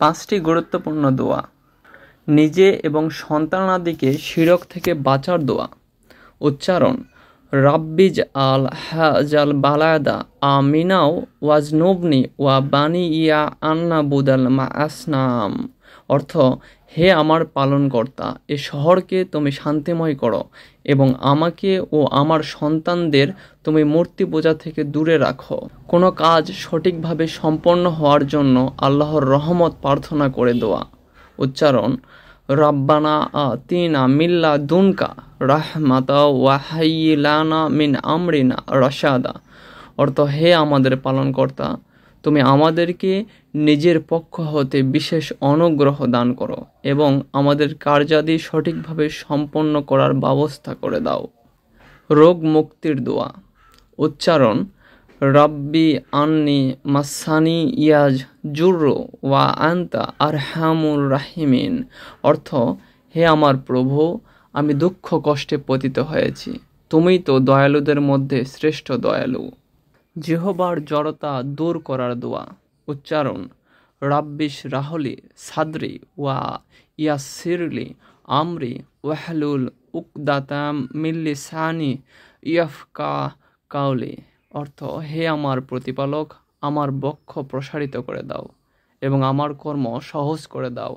পাঁচটি গুরুত্বপূর্ণ দোয়া নিজে এবং সন্তানাদিকে শিরক থেকে বাঁচার দোয়া উচ্চারণ রাব্বিজ আল হাজাল বালাদা আমিনাও ওয়াজনুবনি ওয়া বানি ইয়া আন্না বুদাল মা আসনাম অর্থ হে আমার পালনকর্তা এ শহরকে তুমি শান্তিময় করো এবং আমাকে ও আমার সন্তানদের তুমি মূর্তি পূজা থেকে দূরে রাখো কোনো কাজ সঠিকভাবে সম্পন্ন হওয়ার জন্য আল্লাহর রহমত প্রার্থনা করে দেওয়া উচ্চারণ রাব্বানা আতিনা মিল্লা দুনকা রাহমাতা ওয়াহাইলানা মিন আমরিনা রসাদা অর্থ হে আমাদের পালনকর্তা তুমি আমাদেরকে নিজের পক্ষ হতে বিশেষ অনুগ্রহ দান করো এবং আমাদের কার্যাদি সঠিকভাবে সম্পন্ন করার ব্যবস্থা করে দাও রোগ মুক্তির দোয়া উচ্চারণ রব্বি আন্নি মাসানি ইয়াজ জুর্র ওয়া আন্তা আর আরহামুর রাহিমিন অর্থ হে আমার প্রভু আমি দুঃখ কষ্টে পতিত হয়েছি তুমি তো দয়ালুদের মধ্যে শ্রেষ্ঠ দয়ালু জেহবার জড়তা দূর করার দোয়া উচ্চারণ রাব্বিশ রাহলি সাদরি ওয়া ইয়াসিরলি আমরি ওয়াহলুল উকদাতাম মিল্লি সানি ইয়ফকা কাউলি অর্থ হে আমার প্রতিপালক আমার বক্ষ প্রসারিত করে দাও এবং আমার কর্ম সহজ করে দাও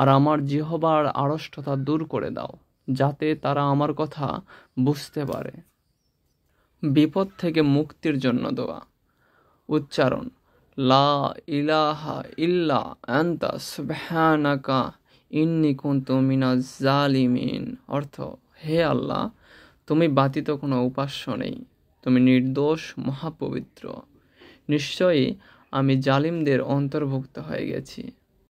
আর আমার জিহবার আড়ষ্টতা দূর করে দাও যাতে তারা আমার কথা বুঝতে পারে বিপদ থেকে মুক্তির জন্য দোয়া উচ্চারণ লা ইলাহা ইল্লা আন্তা সুবহানাকা ইন্নি কুন্তু মিনাজ জালিমিন অর্থ হে আল্লাহ তুমি বাতিত কোনো উপাস্য নেই তুমি নির্দোষ মহাপবিত্র নিশ্চয়ই আমি জালিমদের অন্তর্ভুক্ত হয়ে গেছি